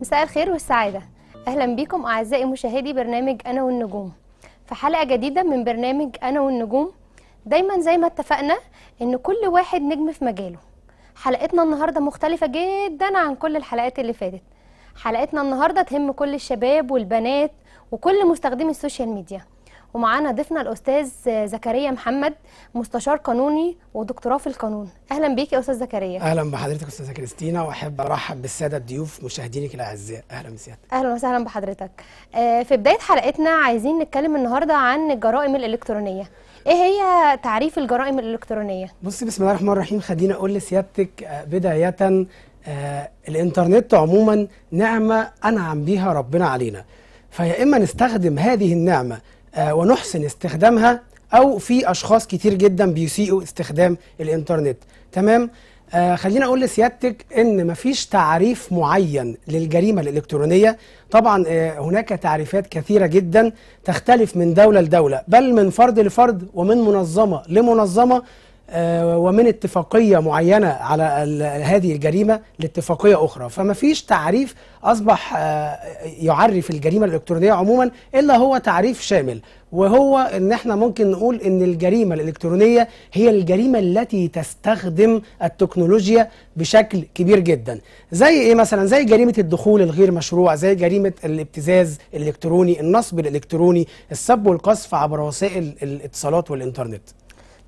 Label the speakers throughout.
Speaker 1: مساء الخير والسعادة أهلا بكم أعزائي مشاهدي برنامج أنا والنجوم في حلقة جديدة من برنامج أنا والنجوم دايما زي ما اتفقنا إن كل واحد نجم في مجاله حلقتنا النهاردة مختلفة جدا عن كل الحلقات اللي فاتت حلقتنا النهاردة تهم كل الشباب والبنات وكل مستخدمي السوشيال ميديا ومعانا ضيفنا الاستاذ زكريا محمد مستشار قانوني ودكتوراه في القانون اهلا بيك يا استاذ زكريا اهلا
Speaker 2: بحضرتك استاذه كريستينا واحب ارحب بالساده الضيوف مشاهدينك الاعزاء اهلا بسيادتك
Speaker 1: اهلا وسهلا بحضرتك آه، في بدايه حلقتنا عايزين نتكلم النهارده عن الجرائم الالكترونيه ايه هي تعريف الجرائم الالكترونيه
Speaker 2: بصي بسم الله الرحمن الرحيم خليني اقول لسيادتك آه، بدايه آه الانترنت عموما نعمه انعم بها ربنا علينا فيا اما نستخدم هذه النعمه آه، ونحسن استخدامها او في اشخاص كتير جدا بيسيئوا استخدام الانترنت تمام آه خلينا اقول لسيادتك ان مفيش تعريف معين للجريمه الالكترونيه طبعا آه هناك تعريفات كثيره جدا تختلف من دوله لدوله بل من فرد لفرد ومن منظمه لمنظمه آه، ومن اتفاقية معينة على هذه الجريمة لاتفاقية أخرى فما فيش تعريف أصبح آه، يعرف الجريمة الإلكترونية عموما إلا هو تعريف شامل وهو ان احنا ممكن نقول ان الجريمه الالكترونيه هي الجريمه التي تستخدم التكنولوجيا بشكل كبير جدا زي ايه مثلا زي جريمه الدخول الغير مشروع زي جريمه الابتزاز الالكتروني النصب الالكتروني السب والقذف عبر وسائل الاتصالات والانترنت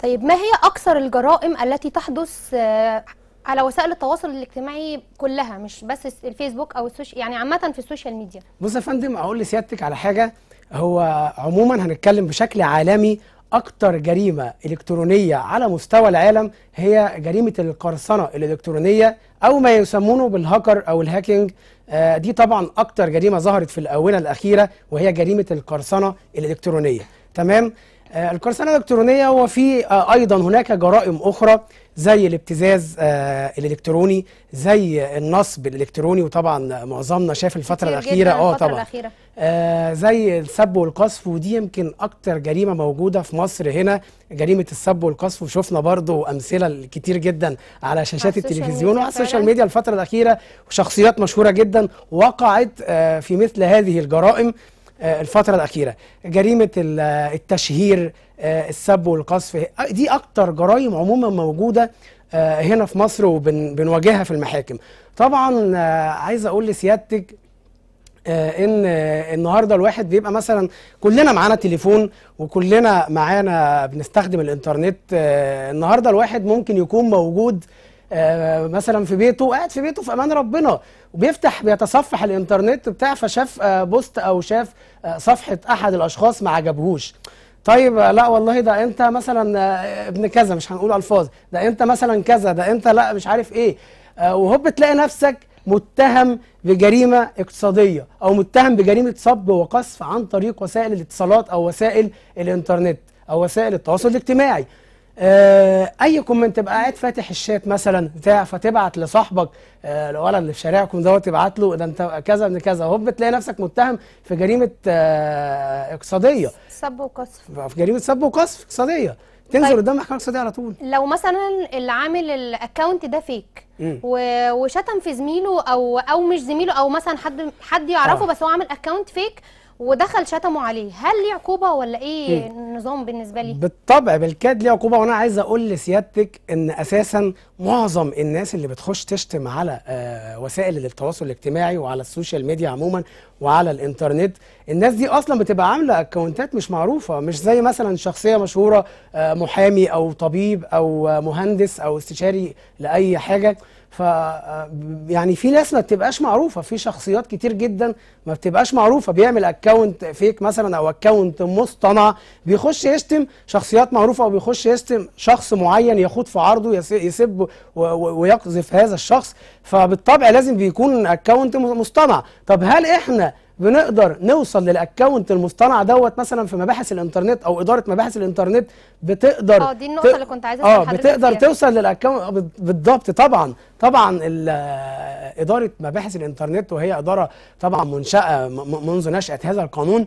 Speaker 1: طيب ما هي أكثر الجرائم التي تحدث آه، على وسائل التواصل الاجتماعي كلها مش بس الفيسبوك او السوشيال يعني عامه في السوشيال ميديا
Speaker 2: بص يا فندم اقول لسيادتك على حاجه هو عموما هنتكلم بشكل عالمي اكتر جريمه الكترونيه على مستوى العالم هي جريمه القرصنه الالكترونيه او ما يسمونه بالهاكر او الهاكينج آه، دي طبعا اكتر جريمه ظهرت في الاونه الاخيره وهي جريمه القرصنه الالكترونيه تمام آه، القرصنه الالكترونيه وفي آه، ايضا هناك جرائم اخرى زي الابتزاز آه، الالكتروني زي النصب الالكتروني وطبعا معظمنا شاف الفتره الاخيره اه طبعا آه زي السب والقصف ودي يمكن اكتر جريمه موجوده في مصر هنا جريمه السب والقصف وشفنا برضو امثله كتير جدا على شاشات التلفزيون وعلى السوشيال ميديا الفتره الاخيره وشخصيات مشهوره جدا وقعت آه في مثل هذه الجرائم آه، الفترة الأخيرة جريمة آه، التشهير آه، السب والقصف دي أكتر جرائم عموما موجودة هنا في مصر وبنواجهها في المحاكم طبعا عايز أقول لسيادتك ان النهارده الواحد بيبقى مثلا كلنا معانا تليفون وكلنا معانا بنستخدم الانترنت النهارده الواحد ممكن يكون موجود آه، مثلا في بيته وقاعد في بيته في امان ربنا وبيفتح بيتصفح الانترنت بتاع فشاف آه، بوست او شاف آه، صفحه احد الاشخاص ما عجبهوش طيب لا والله ده انت مثلا ابن كذا مش هنقول الفاظ ده انت مثلا كذا ده انت لا مش عارف ايه وهوب تلاقي نفسك متهم بجريمة اقتصادية أو متهم بجريمة صب وقصف عن طريق وسائل الاتصالات أو وسائل الإنترنت أو وسائل التواصل الاجتماعي آه اي كومنت تبقى قاعد فاتح الشات مثلا بتاع فتبعت لصاحبك آه الولد اللي في شارعكم دوت تبعت له ده انت كذا من كذا هوب بتلاقي نفسك متهم في جريمه آه اقتصاديه
Speaker 1: سب وقصف في
Speaker 2: جريمه سب وقصف اقتصاديه تنزل طيب. قدام محكمه اقتصاديه على طول
Speaker 1: لو مثلا اللي عامل الاكونت ده فيك و... وشتم في زميله او او مش زميله او مثلا حد حد يعرفه آه. بس هو عامل اكونت فيك ودخل شتمه عليه هل ليه عقوبه ولا إيه, ايه النظام بالنسبه لي
Speaker 2: بالطبع بالكاد ليه عقوبه وانا عايز اقول لسيادتك ان اساسا معظم الناس اللي بتخش تشتم على آه، وسائل التواصل الاجتماعي وعلى السوشيال ميديا عموما وعلى الانترنت الناس دي اصلا بتبقى عامله اكونتات مش معروفه مش زي مثلا شخصيه مشهوره آه، محامي او طبيب او مهندس او استشاري لاي حاجه ف يعني في ناس ما بتبقاش معروفه في شخصيات كتير جدا ما بتبقاش معروفه بيعمل اكونت فيك مثلا او اكونت مصطنع بيخش يشتم شخصيات معروفه او بيخش يشتم شخص معين يخوض في عرضه يسب ويقذف هذا الشخص فبالطبع لازم بيكون اكونت مصطنع طب هل احنا بنقدر نوصل للاكونت المصطنع دوت مثلا في مباحث الانترنت او اداره مباحث الانترنت بتقدر اه دي النقطه ت... اللي كنت عايزه اه بتقدر فيها. توصل للاكونت آه، بالضبط طبعا طبعا اداره مباحث الانترنت وهي اداره طبعا منشاه منذ نشاه هذا القانون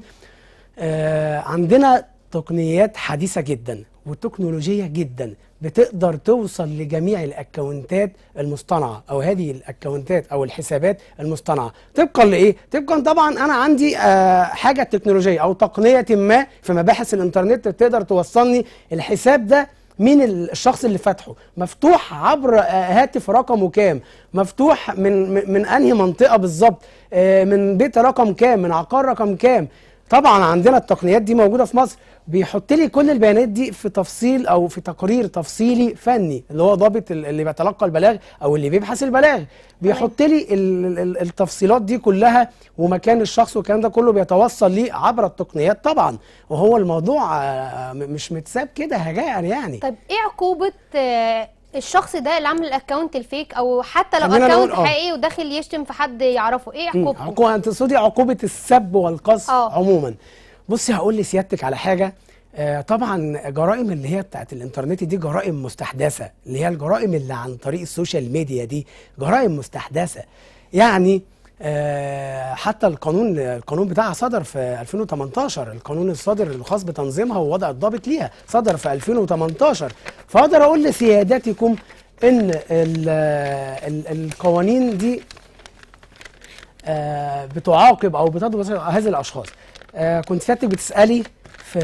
Speaker 2: آه عندنا تقنيات حديثه جدا وتكنولوجيه جدا بتقدر توصل لجميع الاكونتات المصطنعه او هذه الاكونتات او الحسابات المصطنعه طبقا لايه طبقا طبعا انا عندي آه، حاجه تكنولوجيه او تقنيه ما في مباحث الانترنت بتقدر توصلني الحساب ده مين الشخص اللي فاتحه مفتوح عبر آه، هاتف رقمه كام مفتوح من من انهي منطقه بالظبط آه، من بيت رقم كام من عقار رقم كام طبعا عندنا التقنيات دي موجوده في مصر بيحط لي كل البيانات دي في تفصيل او في تقرير تفصيلي فني اللي هو ضابط اللي بيتلقى البلاغ او اللي بيبحث البلاغ بيحط لي التفصيلات دي كلها ومكان الشخص والكلام ده كله بيتوصل ليه عبر التقنيات طبعا وهو الموضوع آه، آه، مش متساب كده هجاء يعني
Speaker 1: طب ايه عقوبه آه، الشخص ده اللي عامل الاكونت الفيك او حتى لو اكونت آه. حقيقي وداخل يشتم في حد يعرفه ايه عقوبته؟ عقوبه
Speaker 2: تقصدي عقوبه السب والقذف آه. عموما بصي هقول لسيادتك على حاجه آه طبعا جرائم اللي هي بتاعت الانترنت دي جرائم مستحدثه اللي هي الجرائم اللي عن طريق السوشيال ميديا دي جرائم مستحدثه يعني آه، حتى القانون القانون بتاعها صدر في 2018 القانون الصادر الخاص بتنظيمها ووضع الضابط ليها صدر في 2018 فاقدر اقول لسيادتكم ان الـ الـ القوانين دي آه، بتعاقب او بتضبط هذه الاشخاص آه، كنت سيادتك بتسالي في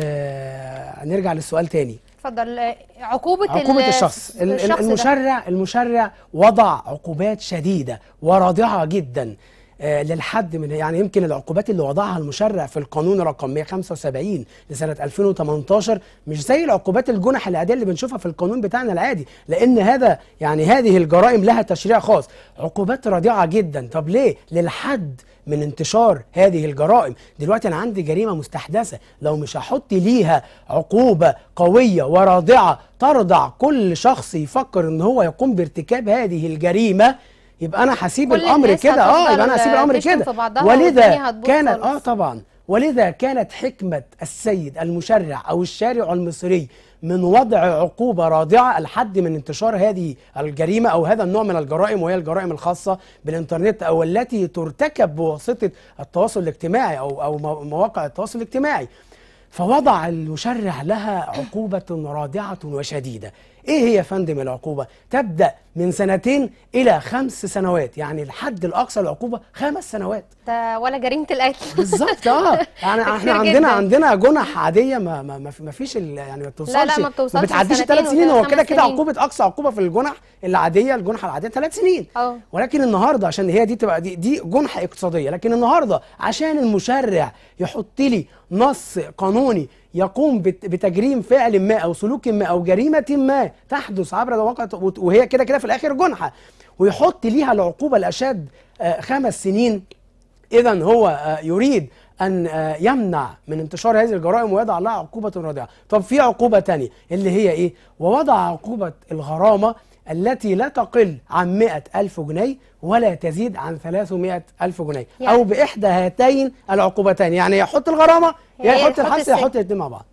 Speaker 2: هنرجع للسؤال تاني
Speaker 1: اتفضل عقوبة عقوبة الشخص, الشخص المشرع
Speaker 2: ده. المشرع وضع عقوبات شديدة ورادعة جدا آه، للحد من يعني يمكن العقوبات اللي وضعها المشرع في القانون رقم 175 لسنه 2018 مش زي العقوبات الجنح العاديه اللي بنشوفها في القانون بتاعنا العادي لان هذا يعني هذه الجرائم لها تشريع خاص عقوبات رديعة جدا طب ليه للحد من انتشار هذه الجرائم دلوقتي انا عندي جريمه مستحدثه لو مش هحط ليها عقوبه قويه ورادعه ترضع كل شخص يفكر ان هو يقوم بارتكاب هذه الجريمه يبقى انا هسيب الامر كده اه يبقى انا هسيب الامر كده ولذا كانت اه طبعا ولذا كانت حكمة السيد المشرع أو الشارع المصري من وضع عقوبة رادعة الحد من انتشار هذه الجريمة أو هذا النوع من الجرائم وهي الجرائم الخاصة بالإنترنت أو التي ترتكب بواسطة التواصل الاجتماعي أو أو مواقع التواصل الاجتماعي فوضع المشرع لها عقوبة رادعة وشديدة إيه هي يا فندم العقوبة؟ تبدأ من سنتين إلى خمس سنوات يعني الحد الأقصى العقوبة
Speaker 1: خمس سنوات ده ولا جريمة القتل بالظبط اه يعني احنا عندنا جداً. عندنا
Speaker 2: جنح عادية ما ما ما فيش يعني ما بتوصلش لا لا ما بتوصلش ما بتعديش ثلاث سنين هو كده كده عقوبة أقصى عقوبة في الجنح العادية الجنحة العادية ثلاث سنين أوه. ولكن النهاردة عشان هي دي تبقى دي, دي جنح اقتصادية لكن النهاردة عشان المشرع يحط لي نص قانوني يقوم بتجريم فعل ما او سلوك ما او جريمه ما تحدث عبر الواقع وهي كده كده في الاخر جنحه ويحط ليها العقوبه الاشد آه، خمس سنين اذا هو آه، يريد ان آه، يمنع من انتشار هذه الجرائم ويضع لها عقوبه رادعه طب في عقوبه ثانيه اللي هي ايه ووضع عقوبه الغرامه التي لا تقل عن 100 ألف جنيه ولا تزيد عن 300 ألف جنيه يعني أو بإحدى هاتين العقوبتين يعني يحط الغرامة يا يحط الحبس يحط الاثنين مع بعض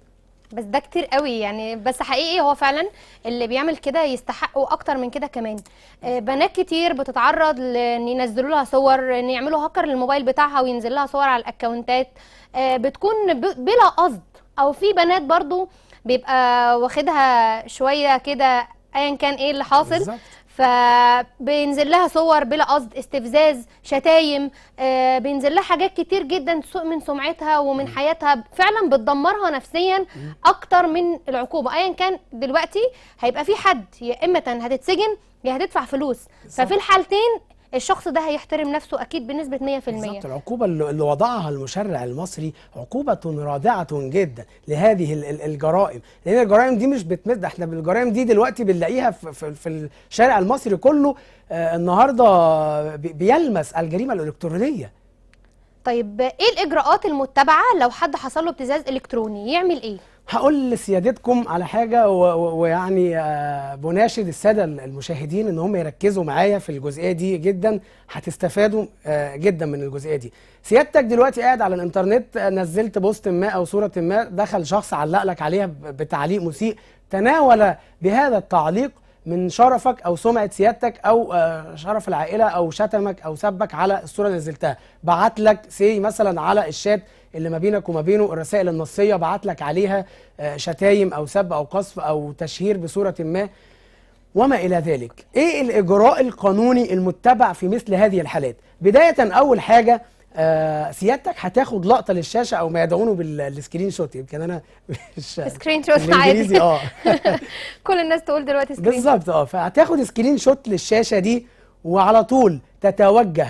Speaker 1: بس ده كتير قوي يعني بس حقيقي هو فعلا اللي بيعمل كده يستحقوا اكتر من كده كمان آه، بنات كتير بتتعرض لان ينزلوا لها صور ان يعملوا هاكر للموبايل بتاعها وينزل لها صور على الاكونتات آه، بتكون بلا قصد او في بنات برضو بيبقى واخدها شويه كده ايا كان ايه اللي حاصل بالزبط. فبينزل لها صور بلا قصد استفزاز شتايم آه بينزل لها حاجات كتير جدا تسوء من سمعتها ومن حياتها فعلا بتدمرها نفسيا اكتر من العقوبه ايا كان دلوقتي هيبقى في حد يا اما هتتسجن يا هتدفع فلوس ففي الحالتين الشخص ده هيحترم نفسه اكيد بنسبه 100% بالظبط
Speaker 2: العقوبه اللي وضعها المشرع المصري عقوبه رادعه جدا لهذه الجرائم لان الجرائم دي مش بتمد احنا بالجرائم دي دلوقتي بنلاقيها في الشارع المصري كله آه، النهارده بيلمس الجريمه الالكترونيه
Speaker 1: طيب ايه الاجراءات المتبعه لو حد حصل له ابتزاز الكتروني يعمل ايه
Speaker 2: هقول لسيادتكم على حاجه ويعني آه، بناشد الساده المشاهدين ان هم يركزوا معايا في الجزئيه دي جدا هتستفادوا آه، جدا من الجزئيه دي سيادتك دلوقتي قاعد على الانترنت آه، نزلت بوست ما او صوره ما دخل شخص علق لك عليها بتعليق مسيء تناول بهذا التعليق من شرفك او سمعه سيادتك او آه، شرف العائله او شتمك او سبك على الصوره اللي نزلتها بعت لك سي مثلا على الشات اللي ما بينك وما بينه الرسائل النصيه بعت لك عليها آه، شتايم او سب او قصف او تشهير بصوره ما وما الى ذلك ايه الاجراء القانوني المتبع في مثل هذه الحالات بدايه اول حاجه آه، سيادتك هتاخد لقطه للشاشه او ما يدعونه بالسكرين شوت يمكن انا مش سكرين شوت عادي اه
Speaker 1: كل الناس تقول دلوقتي سكرين
Speaker 2: بالظبط اه فهتاخد سكرين شوت للشاشه دي وعلى طول تتوجه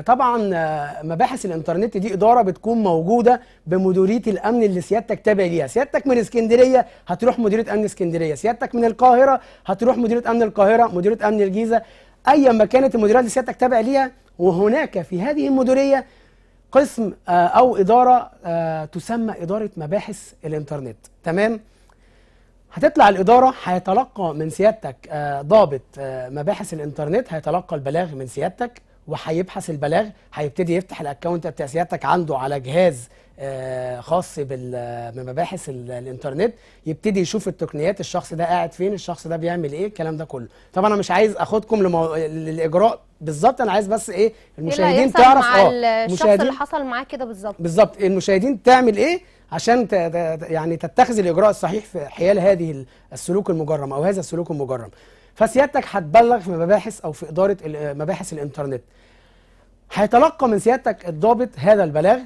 Speaker 2: طبعا آه، مباحث الانترنت دي اداره بتكون موجوده بمديريه الامن اللي سيادتك تابع ليها سيادتك من اسكندريه هتروح مديريه امن اسكندريه سيادتك من القاهره هتروح مديريه امن القاهره مديريه امن الجيزه ايا ما كانت المديريه اللي سيادتك تابع ليها وهناك في هذه المديرية قسم آه، أو إدارة آه، تسمى إدارة مباحث الإنترنت تمام؟ هتطلع الإدارة هيتلقى من سيادتك آه، ضابط مباحث الإنترنت هيتلقى البلاغ من سيادتك وهيبحث البلاغ هيبتدي يفتح الاكونت بتاع سيادتك عنده على جهاز خاص بمباحث الانترنت يبتدي يشوف التقنيات الشخص ده قاعد فين الشخص ده بيعمل ايه الكلام ده كله طبعا انا مش عايز اخدكم للاجراء بالظبط انا عايز بس ايه, إيه المشاهدين تعرف مع اه الشخص اللي
Speaker 1: حصل معاه كده بالظبط بالظبط
Speaker 2: المشاهدين تعمل ايه عشان تـ يعني تتخذ الاجراء الصحيح في حيال هذه السلوك المجرم او هذا السلوك المجرم فسيادتك هتبلغ في مباحث او في اداره مباحث الانترنت هيتلقى من سيادتك الضابط هذا البلاغ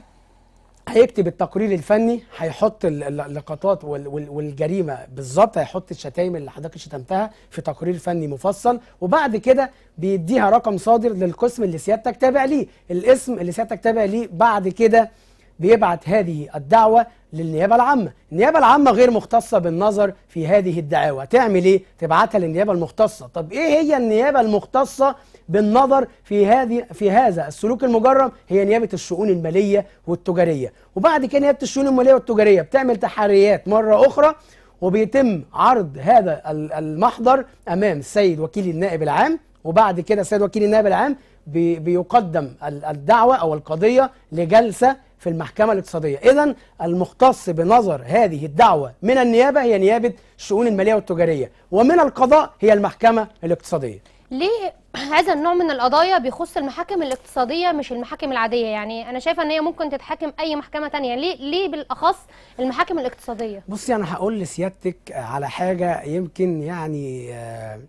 Speaker 2: هيكتب التقرير الفني هيحط اللقطات والجريمه بالظبط هيحط الشتايم اللي حضرتك شتمتها في تقرير فني مفصل وبعد كده بيديها رقم صادر للقسم اللي سيادتك تابع ليه الاسم اللي سيادتك تابع ليه بعد كده بيبعت هذه الدعوة للنيابة العامة النيابة العامة غير مختصة بالنظر في هذه الدعاوى تعمل ايه؟ تبعتها للنيابة المختصة طب ايه هي النيابة المختصة بالنظر في هذه في هذا السلوك المجرم هي نيابة الشؤون المالية والتجارية وبعد كده نيابة الشؤون المالية والتجارية بتعمل تحريات مرة أخرى وبيتم عرض هذا المحضر أمام السيد وكيل النائب العام وبعد كده السيد وكيل النائب العام بيقدم الدعوة أو القضية لجلسة في المحكمة الاقتصادية إذا المختص بنظر هذه الدعوة من النيابة هي نيابة الشؤون المالية والتجارية ومن القضاء هي المحكمة الاقتصادية
Speaker 1: ليه هذا النوع من القضايا بيخص المحاكم الاقتصادية مش المحاكم العادية يعني أنا شايفة أن هي ممكن تتحاكم أي محكمة تانية ليه, ليه بالأخص المحاكم الاقتصادية
Speaker 2: بصي أنا هقول لسيادتك على حاجة يمكن يعني آه،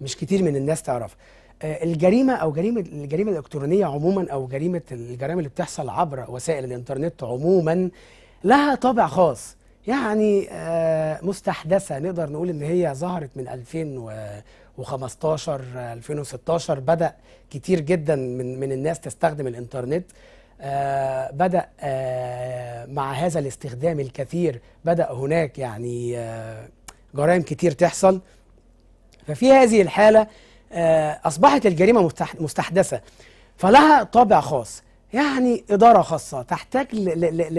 Speaker 2: مش كتير من الناس تعرفها آه، الجريمه او جريمه الجريمه الالكترونيه عموما او جريمه الجرائم اللي بتحصل عبر وسائل الانترنت عموما لها طابع خاص يعني آه، مستحدثه نقدر نقول ان هي ظهرت من 2015 2016 بدا كتير جدا من من الناس تستخدم الانترنت آه، بدأ مع هذا الاستخدام الكثير بدأ هناك يعني جرائم كتير تحصل ففي هذه الحالة آه، أصبحت الجريمة مستحدثة فلها طابع خاص يعني إدارة خاصة تحتاج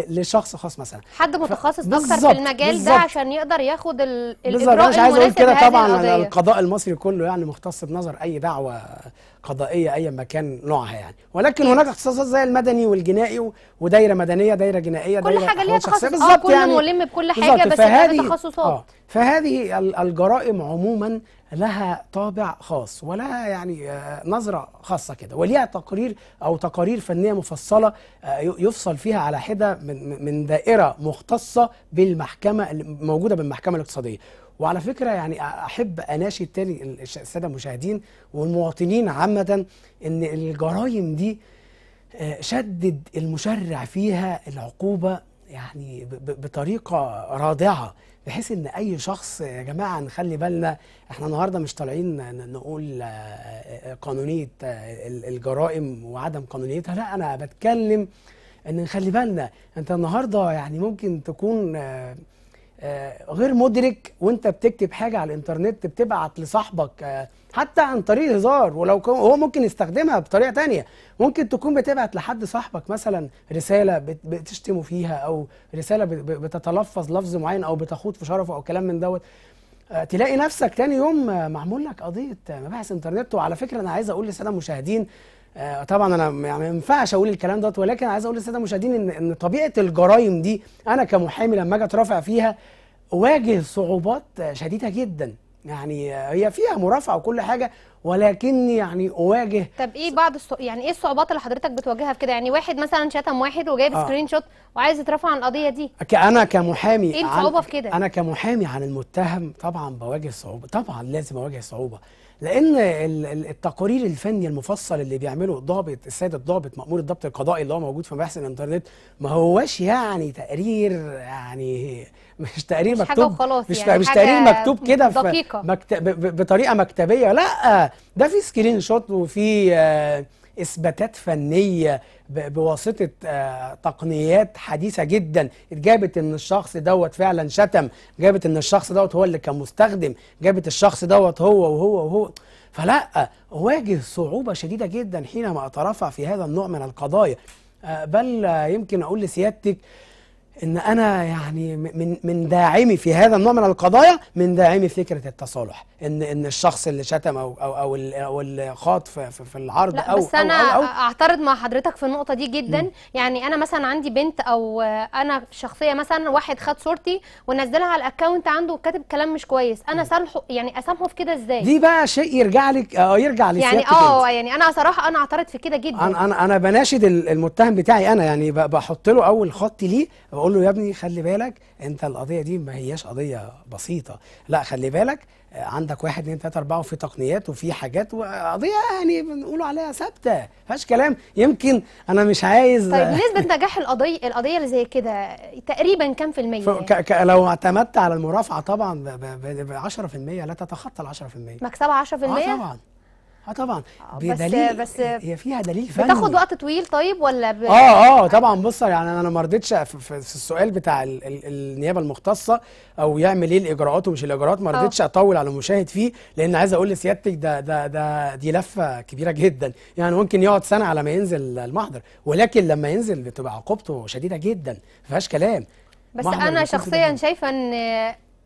Speaker 2: لشخص خاص مثلا
Speaker 1: حد متخصص أكتر في المجال بالزبط. ده عشان يقدر ياخد الإجراء المناسب مش عايز أقول كده طبعا
Speaker 2: القضاء المصري كله يعني مختص بنظر أي دعوة قضائيه ايا ما كان نوعها يعني ولكن هناك اختصاصات زي المدني والجنائي ودايره مدنيه دايره جنائيه كل دايره حاجه ليها تخصص آه، بالظبط آه كل يعني ملم بكل حاجه بس ليها تخصصات آه فهذه الجرائم عموما لها طابع خاص ولها يعني آه، نظرة خاصة كده وليها تقرير أو تقارير فنية مفصلة آه، يفصل فيها على حدة من دائرة مختصة بالمحكمة موجودة بالمحكمة الاقتصادية وعلى فكره يعني احب اناشد تاني الساده المشاهدين والمواطنين عامه ان الجرائم دي آه، شدد المشرع فيها العقوبه يعني بطريقه رادعه بحيث ان اي شخص آه، يا جماعه نخلي بالنا احنا النهارده مش طالعين نقول آه، قانونيه الجرائم وعدم قانونيتها لا انا بتكلم ان نخلي بالنا انت النهارده يعني ممكن تكون آه، غير مدرك وانت بتكتب حاجه على الانترنت بتبعت لصاحبك آه، حتى عن طريق هزار ولو هو ممكن يستخدمها بطريقه تانية ممكن تكون بتبعت لحد صاحبك مثلا رساله بتشتمه فيها او رساله بتتلفظ لفظ معين او بتخوض في شرفه او كلام من دوت آه، تلاقي نفسك تاني يوم معمول لك قضيه مباحث انترنت وعلى فكره انا عايز اقول للساده المشاهدين آه طبعا انا يعني ما ينفعش اقول الكلام دوت ولكن عايز اقول للساده المشاهدين ان ان طبيعه الجرائم دي انا كمحامي لما اجي اترافع فيها اواجه صعوبات شديده جدا يعني هي فيها مرافعه وكل حاجه ولكني يعني اواجه
Speaker 1: طب ايه بعض الصع... يعني ايه الصعوبات اللي حضرتك بتواجهها في كده يعني واحد مثلا شتم واحد وجايب آه. سكرين شوت وعايز يترفع عن القضيه دي
Speaker 2: انا كمحامي ايه الصعوبه عن... في كده انا كمحامي عن المتهم طبعا بواجه صعوبه طبعا لازم اواجه صعوبه لان التقارير الفني المفصل اللي بيعمله ضابط السيد الضابط مامور الضبط القضائي اللي هو موجود في مباحث الانترنت ما هوش يعني تقرير يعني مش تقرير مش مكتوب حاجة مش يعني مش تقرير مكتوب كده دقيقة مكتب بطريقه مكتبيه لا ده في سكرين شوت وفي آه، اثباتات فنيه بواسطه آه، تقنيات حديثه جدا جابت ان الشخص دوت فعلا شتم جابت ان الشخص دوت هو اللي كان مستخدم جابت الشخص دوت هو وهو وهو فلا اواجه صعوبه شديده جدا حينما اترفع في هذا النوع من القضايا آه، بل يمكن اقول لسيادتك ان انا يعني من من داعمي في هذا النوع من القضايا من داعمي فكره التصالح ان ان الشخص اللي شتم او او او, اللي خاط في, في العرض لا أو بس انا أو أو
Speaker 1: اعترض مع حضرتك في النقطه دي جدا م. يعني انا مثلا عندي بنت او انا شخصيه مثلا واحد خد صورتي ونزلها على الاكونت عنده وكاتب كلام مش كويس انا اسامحه يعني اسامحه في كده ازاي دي
Speaker 2: بقى شيء يرجع لك اه يرجع لسيادتك يعني اه
Speaker 1: يعني انا صراحه انا اعترض في كده جدا انا
Speaker 2: انا بناشد المتهم بتاعي انا يعني بحط له اول خط ليه بقول له يا ابني خلي بالك انت القضيه دي ما هياش قضيه بسيطه لا خلي بالك آه، عندك واحد اثنين ثلاثه اربعه وفي تقنيات وفي حاجات وقضيه
Speaker 1: يعني بنقول عليها ثابته
Speaker 2: فيهاش كلام يمكن انا مش عايز طيب نسبه
Speaker 1: نجاح القضيه القضيه اللي زي كده تقريبا كام في المية؟ ك
Speaker 2: ك لو اعتمدت على المرافعه طبعا ب 10% لا تتخطى ال 10%
Speaker 1: مكسبها 10%؟ اه طبعا اه طبعا
Speaker 2: آه، بدليل آه، بس هي إيه، إيه، فيها دليل فني بتاخد وقت
Speaker 1: طويل طيب ولا ب... اه
Speaker 2: اه طبعا بص يعني انا ما رضيتش في السؤال بتاع ال ال النيابه المختصه او يعمل ايه الاجراءات ومش الاجراءات ما آه. رضيتش اطول على المشاهد فيه لان عايز اقول لسيادتك ده ده ده دي لفه كبيره جدا يعني ممكن يقعد سنه على ما ينزل المحضر ولكن لما ينزل بتبقى عقوبته شديده جدا ما فيهاش كلام
Speaker 1: بس انا شخصيا شايفه ان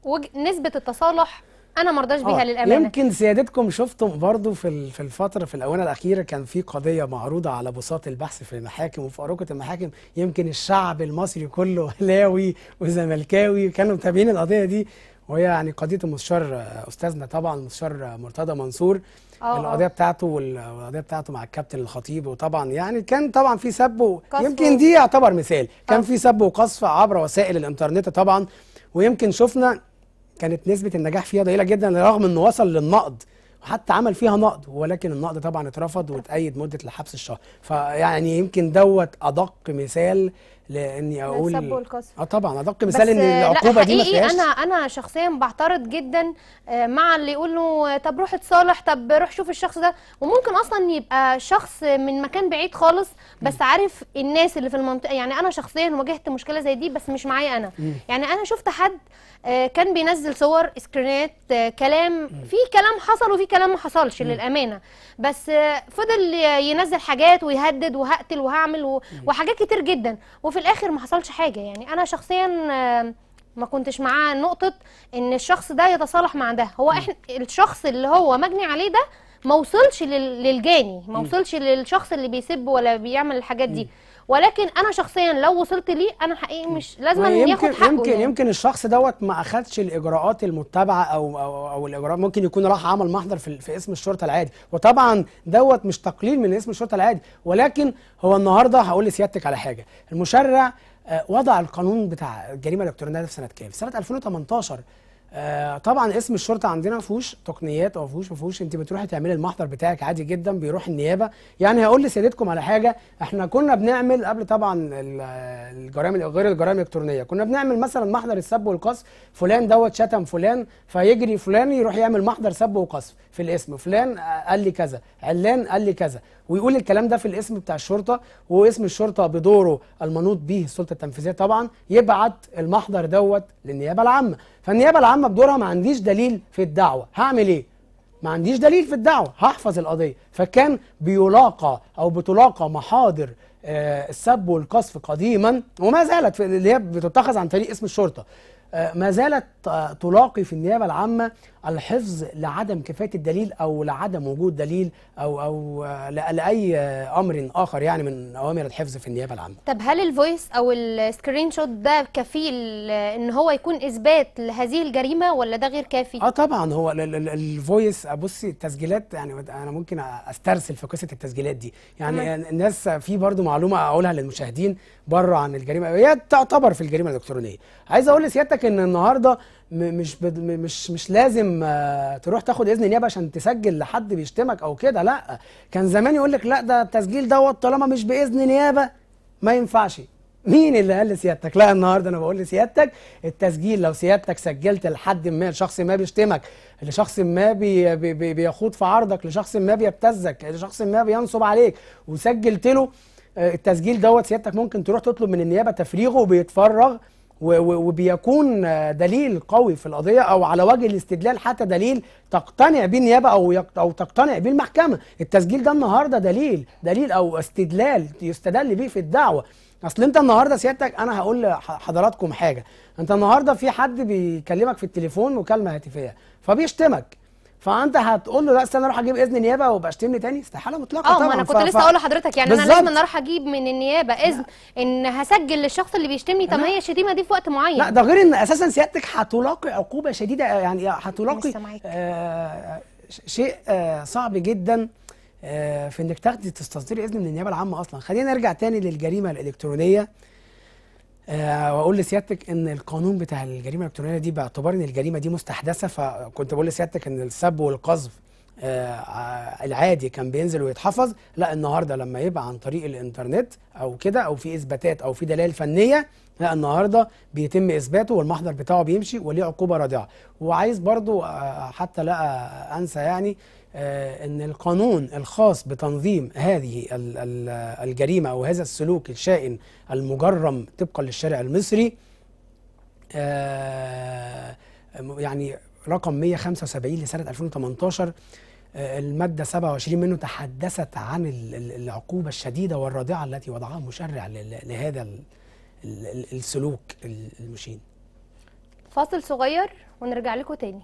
Speaker 1: وج... نسبه التصالح انا ما ارضاش بيها آه، للامانه يمكن
Speaker 2: سيادتكم شفتم برضو في في الفتره في الاونه الاخيره كان في قضيه معروضه على بساط البحث في المحاكم وفي اروقه المحاكم يمكن الشعب المصري كله اهلاوي وزملكاوي كانوا متابعين القضيه دي وهي يعني قضيه المستشار استاذنا طبعا المستشار مرتضى منصور أوه. آه. القضيه بتاعته والقضيه بتاعته مع الكابتن الخطيب وطبعا يعني كان طبعا في سب يمكن دي يعتبر مثال كان آه. في سب وقصف عبر وسائل الانترنت طبعا ويمكن شفنا كانت نسبه النجاح فيها ضئيله جدا رغم انه وصل للنقد وحتى عمل فيها نقد ولكن النقد طبعا اترفض واتأيد مده الحبس الشهر فيعني يمكن دوت ادق مثال لاني اقول السب والقصف اه طبعا ادق مثال ان العقوبه دي ما فيهاش انا
Speaker 1: انا شخصيا بعترض جدا آه، مع اللي يقول له آه، طب روح اتصالح طب روح شوف الشخص ده وممكن اصلا يبقى شخص من مكان بعيد خالص بس عارف الناس اللي في المنطقه يعني انا شخصيا واجهت مشكله زي دي بس مش معايا انا يعني انا شفت حد آه، كان بينزل صور سكرينات كلام في كلام حصل وفي كلام ما حصلش للامانه بس فضل ينزل حاجات ويهدد وهقتل وهعمل وحاجات كتير جدا وفي وفي الاخر ما حصلش حاجه يعني انا شخصيا ما كنتش معاه نقطه ان الشخص ده يتصالح مع ده هو احنا الشخص اللي هو مجني عليه ده ما وصلش للجاني ما وصلش للشخص اللي بيسب ولا بيعمل الحاجات دي ولكن انا شخصيا لو وصلت ليه انا حقيقي مش لازم ياخد حقه يمكن يعني. يمكن
Speaker 2: الشخص دوت ما اخدش الاجراءات المتبعه او او, أو الاجراءات ممكن يكون راح عمل محضر في, في اسم الشرطه العادي وطبعا دوت مش تقليل من اسم الشرطه العادي ولكن هو النهارده هقول لسيادتك على حاجه المشرع آه، وضع القانون بتاع الجريمه الالكترونيه في سنه كام؟ سنه 2018 آه طبعا اسم الشرطه عندنا ما فيهوش تقنيات او ما فيهوش ما فيهوش انت بتروحي تعملي المحضر بتاعك عادي جدا بيروح النيابه يعني هقول لسيادتكم على حاجه احنا كنا بنعمل قبل طبعا الجرائم غير الجرائم الالكترونيه كنا بنعمل مثلا محضر السب والقصف فلان دوت شتم فلان فيجري فلان يروح يعمل محضر سب وقصف في الاسم فلان قال لي كذا علان قال لي كذا ويقول الكلام ده في الاسم بتاع الشرطه واسم الشرطه بدوره المنوط به السلطه التنفيذيه طبعا يبعت المحضر دوت للنيابه العامه فالنيابه العامه بدورها ما عنديش دليل في الدعوه هعمل ايه ما عنديش دليل في الدعوه هحفظ القضيه فكان بيلاقى او بتلاقى محاضر آه، السب والقصف قديما وما زالت اللي هي بتتخذ عن طريق اسم الشرطه آه، ما زالت آه، تلاقي في النيابه العامه الحفظ لعدم كفايه الدليل او لعدم وجود دليل او او آه، لاي امر اخر يعني من اوامر الحفظ في النيابه العامه.
Speaker 1: طب هل الفويس او السكرين شوت ده كفيل ان هو يكون اثبات لهذه الجريمه ولا ده غير كافي؟ اه
Speaker 2: طبعا هو الفويس بصي التسجيلات يعني انا ممكن استرسل في قصه التسجيلات دي يعني مم. الناس في برضو معلومه اقولها للمشاهدين بره عن الجريمه هي تعتبر في الجريمه الالكترونيه. عايز اقول لسيادتك ان النهارده مش مش مش لازم آه، تروح تاخد اذن نيابه عشان تسجل لحد بيشتمك او كده لا كان زمان يقول لك لا ده التسجيل دوت طالما مش باذن نيابه ما ينفعش مين اللي قال لسيادتك؟ لا النهارده انا بقول لسيادتك التسجيل لو سيادتك سجلت لحد ما لشخص ما بيشتمك، لشخص ما بي بي بيخوض في عرضك، لشخص ما بيبتزك، لشخص ما بينصب عليك وسجلت له آه، التسجيل دوت سيادتك ممكن تروح تطلب من النيابه تفريغه وبيتفرغ وبيكون دليل قوي في القضيه او على وجه الاستدلال حتى دليل تقتنع به النيابه او او تقتنع به المحكمه، التسجيل ده النهارده دليل، دليل او استدلال يستدل به في الدعوه. اصل انت النهارده سيادتك انا هقول لحضراتكم حاجه، انت النهارده في حد بيكلمك في التليفون مكالمه هاتفيه فبيشتمك فانت هتقول له لا استنى اروح اجيب اذن نيابه وابقى اشتمني تاني استحاله مطلقه اه ما انا كنت ف... لسه اقول لحضرتك
Speaker 1: يعني بالزبط. انا لازم اروح اجيب من النيابه اذن لا. ان هسجل للشخص اللي بيشتمني طب ما هي الشتيمه دي في وقت معين لا ده غير ان اساسا سيادتك
Speaker 2: هتلاقي عقوبه شديده يعني هتلاقي آه شيء آه صعب جدا آه في انك تاخدي تستصدري اذن من النيابه العامه اصلا خلينا نرجع تاني للجريمه الالكترونيه آه، واقول لسيادتك ان القانون بتاع الجريمه الالكترونيه دي باعتبار ان الجريمه دي مستحدثه فكنت بقول لسيادتك ان السب والقذف آه، آه، العادي كان بينزل ويتحفظ لا النهارده لما يبقى عن طريق الانترنت او كده او في اثباتات او في دلائل فنيه لا النهارده بيتم اثباته والمحضر بتاعه بيمشي وليه عقوبه رادعه وعايز برضو حتى لا انسى يعني آه، ان القانون الخاص بتنظيم هذه الجريمه او هذا السلوك الشائن المجرم طبقا للشارع المصري آه، يعني رقم 175 لسنه 2018 آه، المادة 27 منه تحدثت عن العقوبة الشديدة والرادعة التي وضعها المشرع لهذا السلوك المشين
Speaker 1: فاصل صغير ونرجع لكم تاني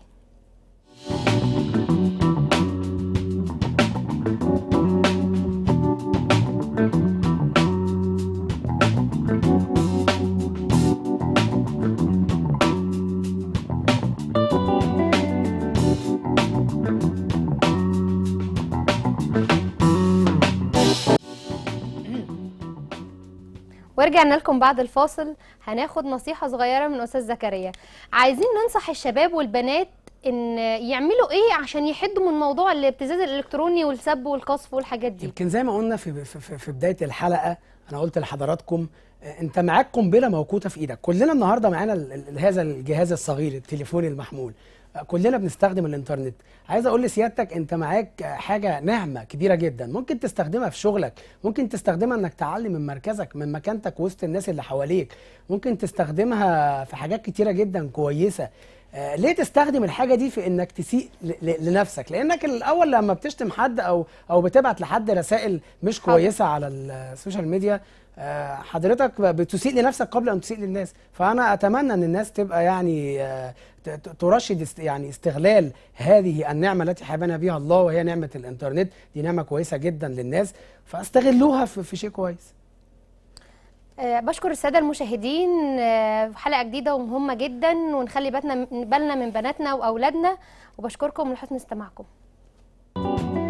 Speaker 1: ورجعنا لكم بعد الفاصل هناخد نصيحه صغيره من استاذ زكريا عايزين ننصح الشباب والبنات ان يعملوا ايه عشان يحدوا من موضوع الابتزاز الالكتروني والسب والقصف والحاجات دي
Speaker 2: يمكن زي ما قلنا في في, في بدايه الحلقه انا قلت لحضراتكم آه، انت معاك قنبله موقوته في ايدك كلنا النهارده معانا هذا الجهاز الصغير التليفون المحمول كلنا بنستخدم الانترنت عايز اقول لسيادتك انت معاك حاجه نعمه كبيره جدا ممكن تستخدمها في شغلك ممكن تستخدمها انك تعلي من مركزك من مكانتك وسط الناس اللي حواليك ممكن تستخدمها في حاجات كتيره جدا كويسه آه ليه تستخدم الحاجه دي في انك تسيء لنفسك لانك الاول لما بتشتم حد او او بتبعت لحد رسائل مش كويسه على السوشيال ميديا آه، حضرتك بتسيء لنفسك قبل ان تسيء للناس فانا اتمنى ان الناس تبقى يعني آه، ترشد يعني استغلال هذه النعمه التي حبنا بها الله وهي نعمه الانترنت دي نعمه كويسه جدا للناس فاستغلوها في شيء كويس
Speaker 1: آه، بشكر الساده المشاهدين في حلقه جديده ومهمه جدا ونخلي بالنا بالنا من بناتنا واولادنا وبشكركم لحسن استماعكم